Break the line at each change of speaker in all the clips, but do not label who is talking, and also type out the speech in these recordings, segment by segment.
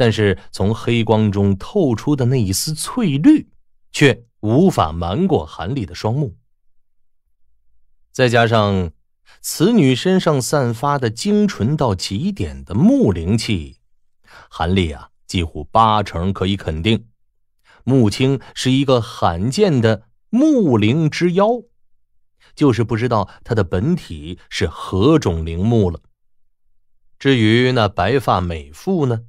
但是从黑光中透出的那一丝翠绿，却无法瞒过韩立的双目。再加上此女身上散发的精纯到极点的木灵气，韩立啊，几乎八成可以肯定，穆青是一个罕见的木灵之妖，就是不知道她的本体是何种灵木了。至于那白发美妇呢？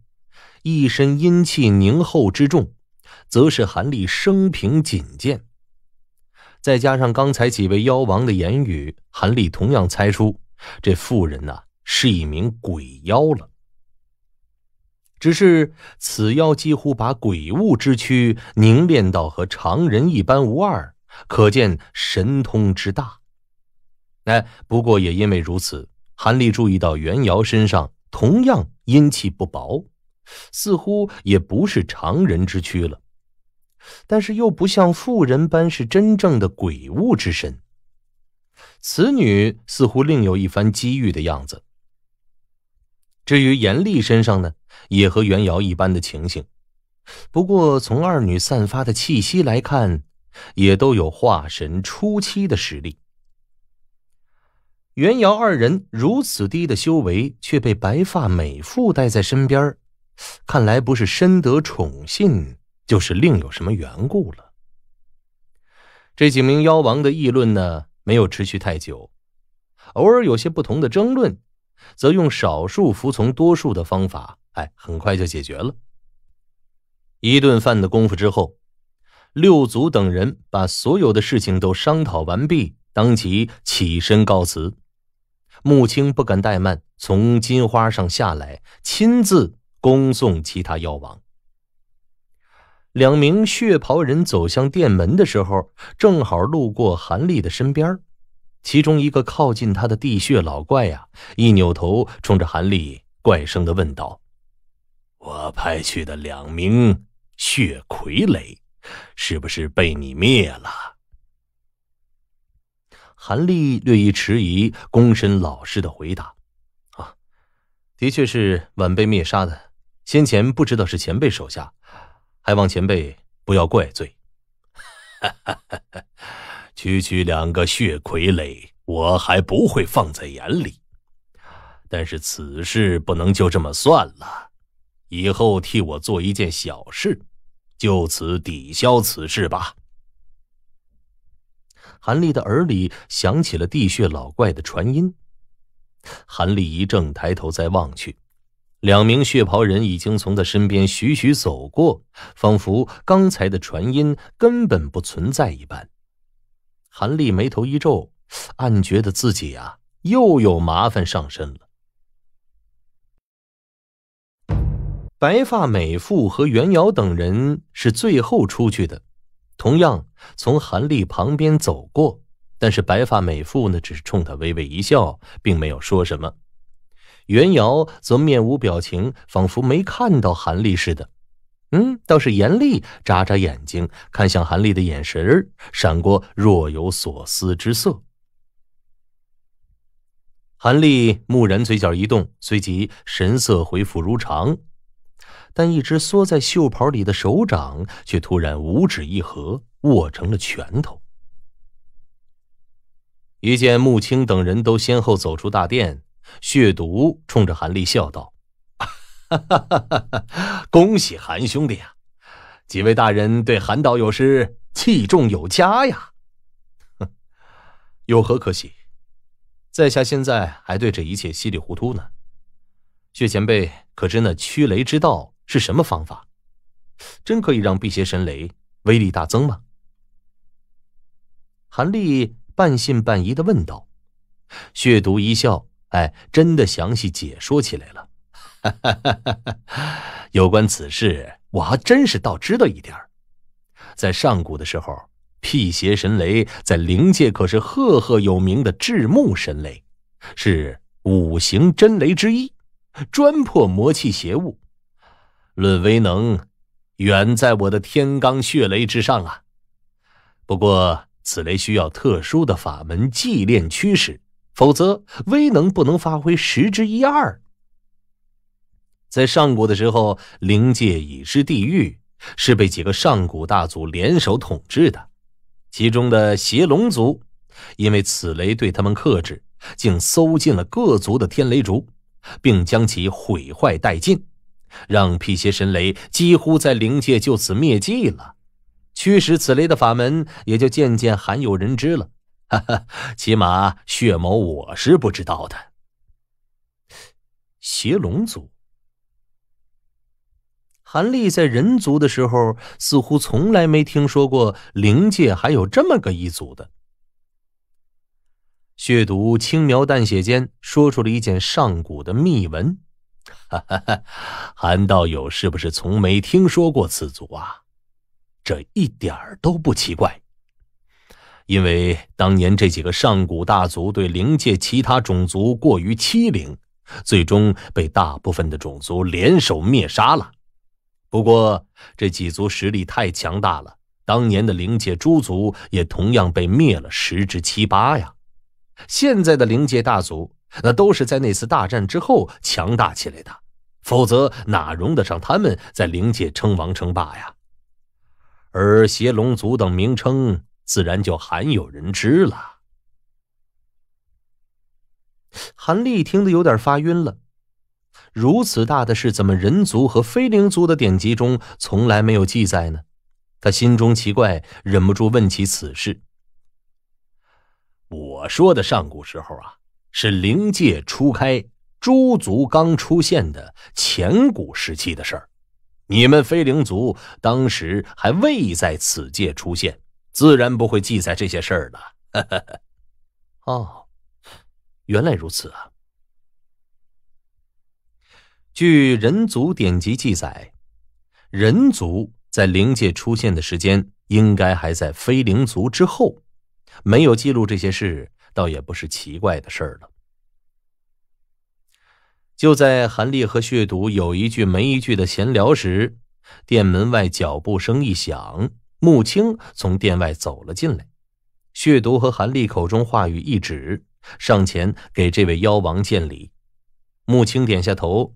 一身阴气凝厚之重，则是韩立生平仅见。再加上刚才几位妖王的言语，韩立同样猜出，这妇人呐是一名鬼妖了。只是此妖几乎把鬼物之躯凝练到和常人一般无二，可见神通之大。哎，不过也因为如此，韩立注意到袁瑶身上同样阴气不薄。似乎也不是常人之躯了，但是又不像妇人般是真正的鬼物之身。此女似乎另有一番机遇的样子。至于严厉身上呢，也和袁瑶一般的情形，不过从二女散发的气息来看，也都有化神初期的实力。袁瑶二人如此低的修为，却被白发美妇带在身边儿。看来不是深得宠信，就是另有什么缘故了。这几名妖王的议论呢，没有持续太久，偶尔有些不同的争论，则用少数服从多数的方法，哎，很快就解决了。一顿饭的功夫之后，六祖等人把所有的事情都商讨完毕，当即起身告辞。木青不敢怠慢，从金花上下来，亲自。恭送其他妖王。两名血袍人走向殿门的时候，正好路过韩立的身边其中一个靠近他的地穴老怪呀，一扭头冲着韩立怪声的问道：“我派去的两名血傀儡，是不是被你灭了？”韩立略一迟疑，躬身老实的回答：“啊，的确是晚辈灭杀的。”先前不知道是前辈手下，还望前辈不要怪罪。哈哈哈哈区区两个血傀儡，我还不会放在眼里。但是此事不能就这么算了，以后替我做一件小事，就此抵消此事吧。韩立的耳里响起了地穴老怪的传音，韩立一怔，抬头再望去。两名血袍人已经从他身边徐徐走过，仿佛刚才的传音根本不存在一般。韩立眉头一皱，暗觉得自己啊又有麻烦上身了。白发美妇和袁瑶等人是最后出去的，同样从韩立旁边走过，但是白发美妇呢只是冲他微微一笑，并没有说什么。袁瑶则面无表情，仿佛没看到韩立似的。嗯，倒是严厉眨眨眼睛，看向韩立的眼神闪过若有所思之色。韩立蓦然嘴角一动，随即神色恢复如常，但一只缩在袖袍里的手掌却突然五指一合，握成了拳头。一见穆青等人都先后走出大殿。血毒冲着韩立笑道：“ 恭喜韩兄弟啊！几位大人对韩导友是器重有加呀！哼，有何可喜？在下现在还对这一切稀里糊涂呢。血前辈，可知那驱雷之道是什么方法？真可以让辟邪神雷威力大增吗？”韩立半信半疑的问道。血毒一笑。哎，真的详细解说起来了。有关此事，我还真是倒知道一点儿。在上古的时候，辟邪神雷在灵界可是赫赫有名的至木神雷，是五行真雷之一，专破魔气邪物。论威能，远在我的天罡血雷之上啊。不过，此雷需要特殊的法门祭炼驱使。否则，威能不能发挥十之一二。在上古的时候，灵界已是地狱，是被几个上古大族联手统治的。其中的邪龙族，因为此雷对他们克制，竟搜尽了各族的天雷竹，并将其毁坏殆尽，让辟邪神雷几乎在灵界就此灭迹了。驱使此雷的法门，也就渐渐罕有人知了。哈哈，起码血某我是不知道的。邪龙族，韩立在人族的时候，似乎从来没听说过灵界还有这么个一族的。血毒轻描淡写间说出了一件上古的秘闻，哈哈，韩道友是不是从没听说过此族啊？这一点儿都不奇怪。因为当年这几个上古大族对灵界其他种族过于欺凌，最终被大部分的种族联手灭杀了。不过这几族实力太强大了，当年的灵界诸族也同样被灭了十之七八呀。现在的灵界大族，那都是在那次大战之后强大起来的，否则哪容得上他们在灵界称王称霸呀？而邪龙族等名称。自然就罕有人知了。韩立听得有点发晕了，如此大的事，怎么人族和飞灵族的典籍中从来没有记载呢？他心中奇怪，忍不住问起此事。我说的上古时候啊，是灵界初开，诸族刚出现的前古时期的事儿，你们飞灵族当时还未在此界出现。自然不会记载这些事儿了。哦，原来如此。啊！据人族典籍记载，人族在灵界出现的时间应该还在飞灵族之后，没有记录这些事，倒也不是奇怪的事儿了。就在韩立和血毒有一句没一句的闲聊时，店门外脚步声一响。穆青从殿外走了进来，血毒和韩立口中话语一指，上前给这位妖王见礼。穆青点下头，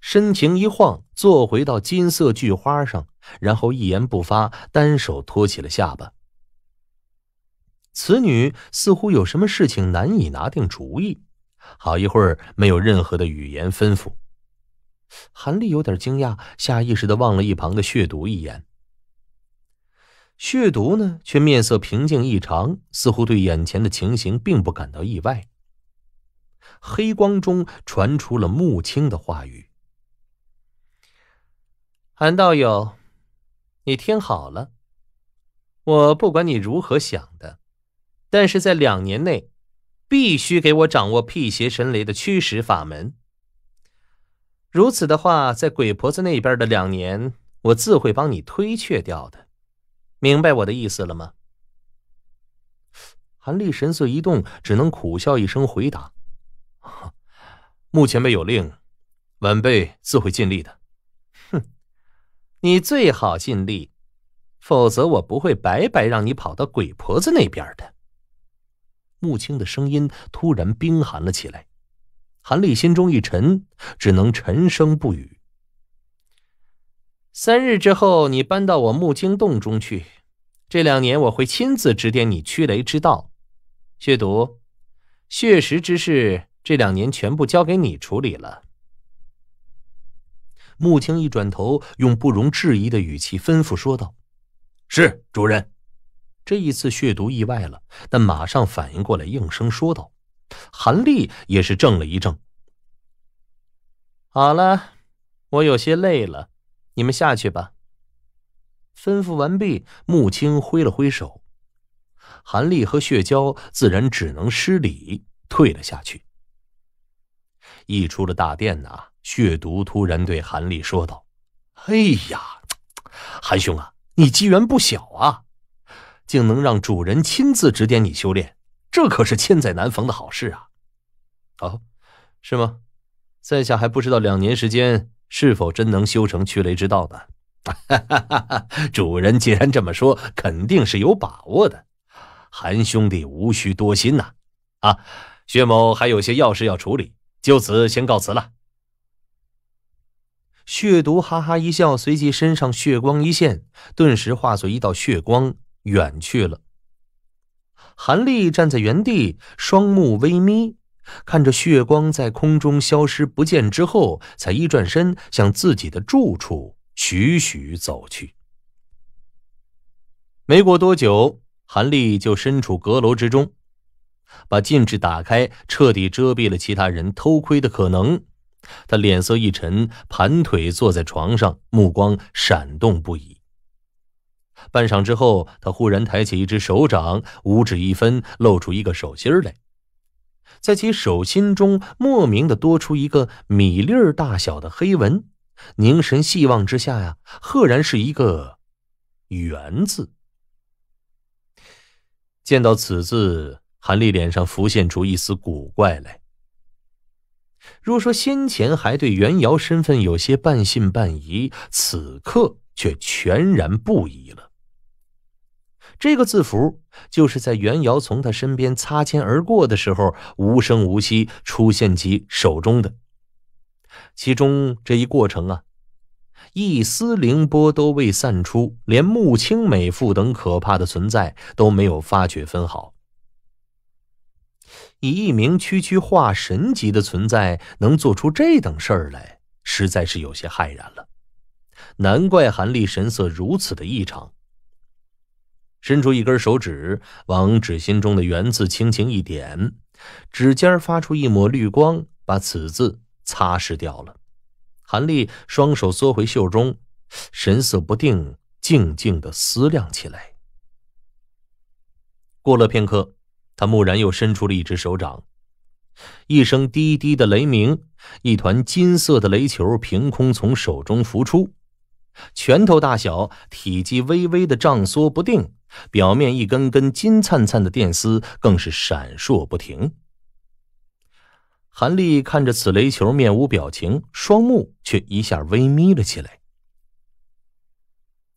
身形一晃，坐回到金色巨花上，然后一言不发，单手托起了下巴。此女似乎有什么事情难以拿定主意，好一会儿没有任何的语言吩咐。韩立有点惊讶，下意识的望了一旁的血毒一眼。血毒呢，却面色平静异常，似乎对眼前的情形并不感到意外。黑光中传出了木青的话语：“韩道友，你听好了，我不管你如何想的，但是在两年内，必须给我掌握辟邪神雷的驱使法门。如此的话，在鬼婆子那边的两年，我自会帮你推却掉的。”明白我的意思了吗？韩立神色一动，只能苦笑一声回答：“目前辈有令，晚辈自会尽力的。”哼，你最好尽力，否则我不会白白让你跑到鬼婆子那边的。穆青的声音突然冰寒了起来，韩立心中一沉，只能沉声不语。三日之后，你搬到我木青洞中去。这两年，我会亲自指点你驱雷之道。血毒，血石之事，这两年全部交给你处理了。木青一转头，用不容置疑的语气吩咐说道：“是，主人。”这一次血毒意外了，但马上反应过来，应声说道：“韩立也是怔了一怔。”好了，我有些累了。你们下去吧。吩咐完毕，穆青挥了挥手，韩立和血娇自然只能施礼退了下去。一出了大殿呐，血毒突然对韩立说道：“哎呀，韩兄啊，你机缘不小啊，竟能让主人亲自指点你修炼，这可是千载难逢的好事啊！哦，是吗？在下还不知道两年时间。”是否真能修成驱雷之道呢？主人既然这么说，肯定是有把握的。韩兄弟无需多心呐。啊，薛某还有些要事要处理，就此先告辞了。血毒哈哈一笑，随即身上血光一现，顿时化作一道血光远去了。韩立站在原地，双目微眯。看着血光在空中消失不见之后，才一转身向自己的住处徐徐走去。没过多久，韩立就身处阁楼之中，把禁制打开，彻底遮蔽了其他人偷窥的可能。他脸色一沉，盘腿坐在床上，目光闪动不已。半晌之后，他忽然抬起一只手掌，五指一分，露出一个手心来。在其手心中，莫名的多出一个米粒儿大小的黑纹。凝神细望之下呀，赫然是一个“圆”字。见到此字，韩立脸上浮现出一丝古怪来。若说先前还对袁瑶身份有些半信半疑，此刻却全然不疑了。这个字符就是在袁瑶从他身边擦肩而过的时候，无声无息出现其手中的。其中这一过程啊，一丝灵波都未散出，连穆青美妇等可怕的存在都没有发觉分毫。以一名区区化神级的存在能做出这等事儿来，实在是有些骇然了。难怪韩立神色如此的异常。伸出一根手指，往纸心中的“原字轻轻一点，指尖发出一抹绿光，把此字擦拭掉了。韩立双手缩回袖中，神色不定，静静的思量起来。过了片刻，他蓦然又伸出了一只手掌，一声低低的雷鸣，一团金色的雷球凭空从手中浮出。拳头大小，体积微微的胀缩不定，表面一根根金灿灿的电丝更是闪烁不停。韩立看着此雷球，面无表情，双目却一下微眯了起来。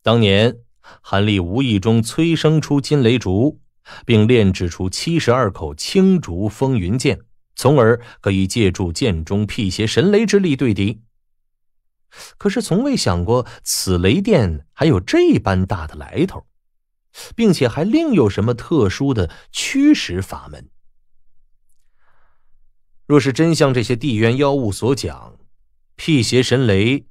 当年，韩立无意中催生出金雷竹，并炼制出七十二口青竹风云剑，从而可以借助剑中辟邪神雷之力对敌。可是，从未想过此雷电还有这般大的来头，并且还另有什么特殊的驱使法门。若是真像这些地渊妖物所讲，辟邪神雷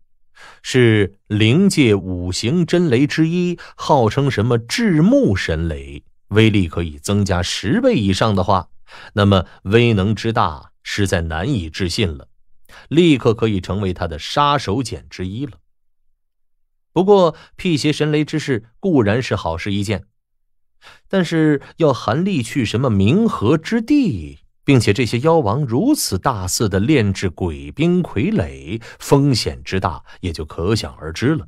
是灵界五行真雷之一，号称什么至目神雷，威力可以增加十倍以上的话，那么威能之大，实在难以置信了。立刻可以成为他的杀手锏之一了。不过辟邪神雷之事固然是好事一件，但是要韩立去什么冥河之地，并且这些妖王如此大肆的炼制鬼兵傀儡，风险之大也就可想而知了。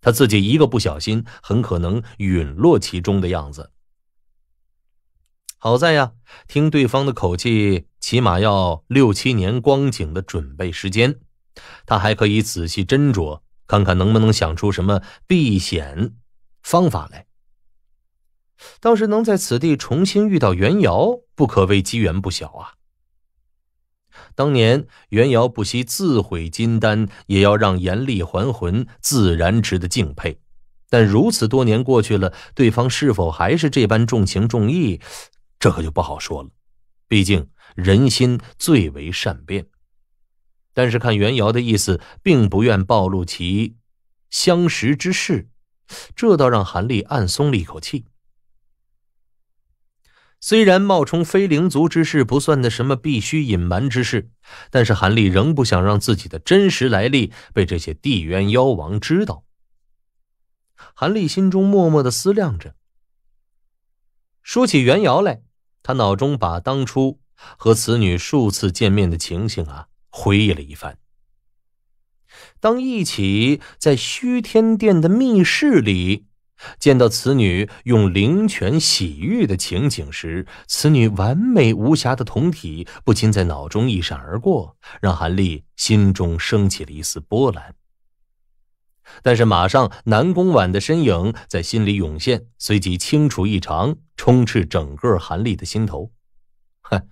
他自己一个不小心，很可能陨落其中的样子。好在呀，听对方的口气。起码要六七年光景的准备时间，他还可以仔细斟酌，看看能不能想出什么避险方法来。倒是能在此地重新遇到袁瑶，不可谓机缘不小啊！当年袁瑶不惜自毁金丹，也要让严厉还魂，自然值得敬佩。但如此多年过去了，对方是否还是这般重情重义，这可就不好说了。毕竟……人心最为善变，但是看袁瑶的意思，并不愿暴露其相识之事，这倒让韩立暗松了一口气。虽然冒充非灵族之事不算的什么必须隐瞒之事，但是韩立仍不想让自己的真实来历被这些地渊妖王知道。韩立心中默默的思量着，说起袁瑶来，他脑中把当初。和此女数次见面的情形啊，回忆了一番。当一起在虚天殿的密室里，见到此女用灵泉洗浴的情景时，此女完美无瑕的酮体不禁在脑中一闪而过，让韩立心中升起了一丝波澜。但是马上，南宫婉的身影在心里涌现，随即清楚异常，充斥整个韩立的心头。哼，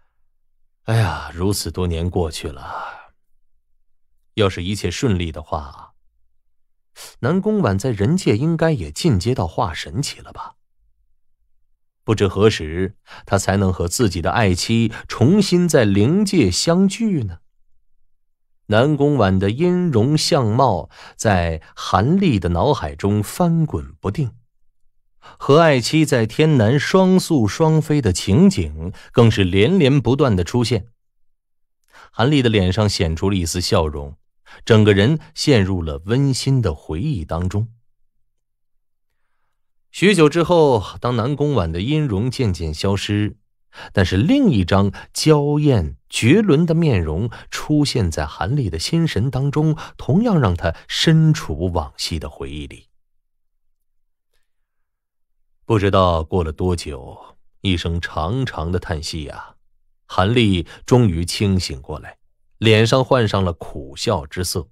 哎呀，如此多年过去了，要是一切顺利的话，南宫婉在人界应该也进阶到化神期了吧？不知何时他才能和自己的爱妻重新在灵界相聚呢？南宫婉的音容相貌在韩立的脑海中翻滚不定。和爱妻在天南双宿双飞的情景，更是连连不断的出现。韩立的脸上显出了一丝笑容，整个人陷入了温馨的回忆当中。许久之后，当南宫婉的音容渐渐消失，但是另一张娇艳绝伦的面容出现在韩立的心神当中，同样让他身处往昔的回忆里。不知道过了多久，一声长长的叹息呀，韩立终于清醒过来，脸上换上了苦笑之色。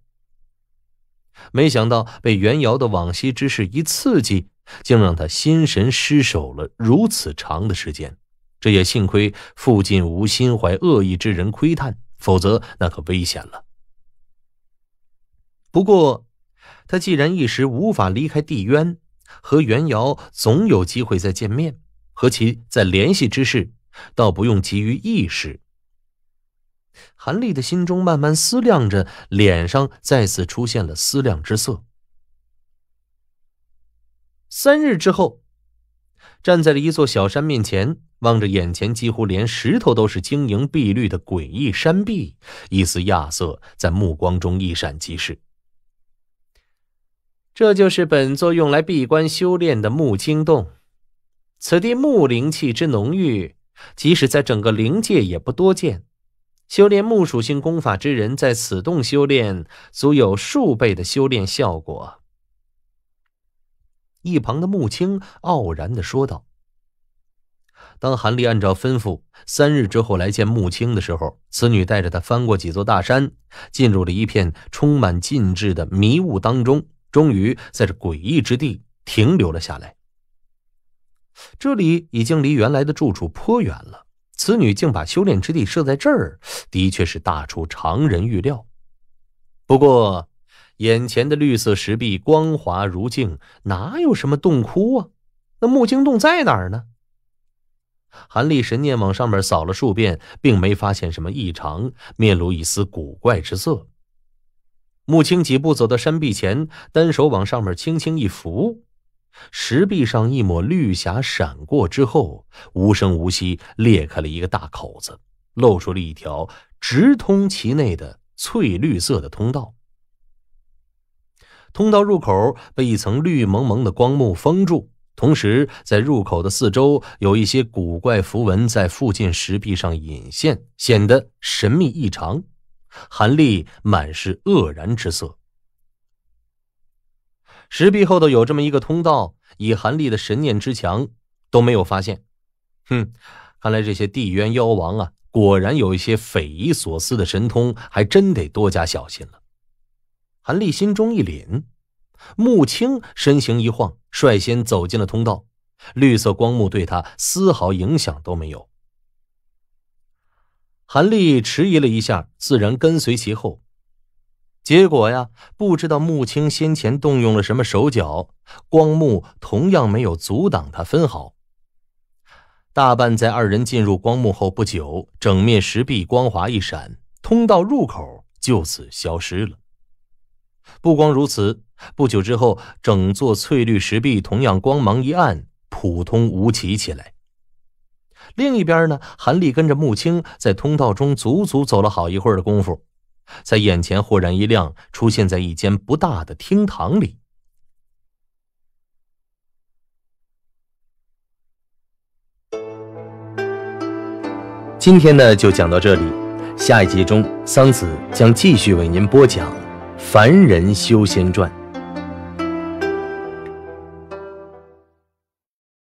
没想到被袁瑶的往昔之事一刺激，竟让他心神失守了如此长的时间。这也幸亏附近无心怀恶意之人窥探，否则那可危险了。不过，他既然一时无法离开地渊。和袁瑶总有机会再见面，和其再联系之事，倒不用急于一时。韩立的心中慢慢思量着，脸上再次出现了思量之色。三日之后，站在了一座小山面前，望着眼前几乎连石头都是晶莹碧绿的诡异山壁，一丝亚色在目光中一闪即逝。这就是本座用来闭关修炼的木青洞，此地木灵气之浓郁，即使在整个灵界也不多见。修炼木属性功法之人在此洞修炼，足有数倍的修炼效果。一旁的木青傲然的说道：“当韩立按照吩咐三日之后来见木青的时候，此女带着他翻过几座大山，进入了一片充满禁制的迷雾当中。”终于在这诡异之地停留了下来。这里已经离原来的住处颇远了，此女竟把修炼之地设在这儿，的确是大出常人预料。不过，眼前的绿色石壁光滑如镜，哪有什么洞窟啊？那木晶洞在哪儿呢？韩立神念往上面扫了数遍，并没发现什么异常，面露一丝古怪之色。穆青几步走到山壁前，单手往上面轻轻一扶，石壁上一抹绿霞闪过之后，无声无息裂开了一个大口子，露出了一条直通其内的翠绿色的通道。通道入口被一层绿蒙蒙的光幕封住，同时在入口的四周有一些古怪符文在附近石壁上隐现，显得神秘异常。韩立满是愕然之色。石壁后头有这么一个通道，以韩立的神念之强都没有发现。哼，看来这些地渊妖王啊，果然有一些匪夷所思的神通，还真得多加小心了。韩立心中一凛，木青身形一晃，率先走进了通道。绿色光幕对他丝毫影响都没有。韩立迟疑了一下，自然跟随其后。结果呀，不知道穆青先前动用了什么手脚，光幕同样没有阻挡他分毫。大半在二人进入光幕后不久，整面石壁光华一闪，通道入口就此消失了。不光如此，不久之后，整座翠绿石壁同样光芒一暗，普通无奇起来。另一边呢，韩立跟着穆青在通道中足足走了好一会儿的功夫，在眼前豁然一亮，出现在一间不大的厅堂里。今天呢，就讲到这里，下一集中桑梓将继续为您播讲《凡人修仙传》。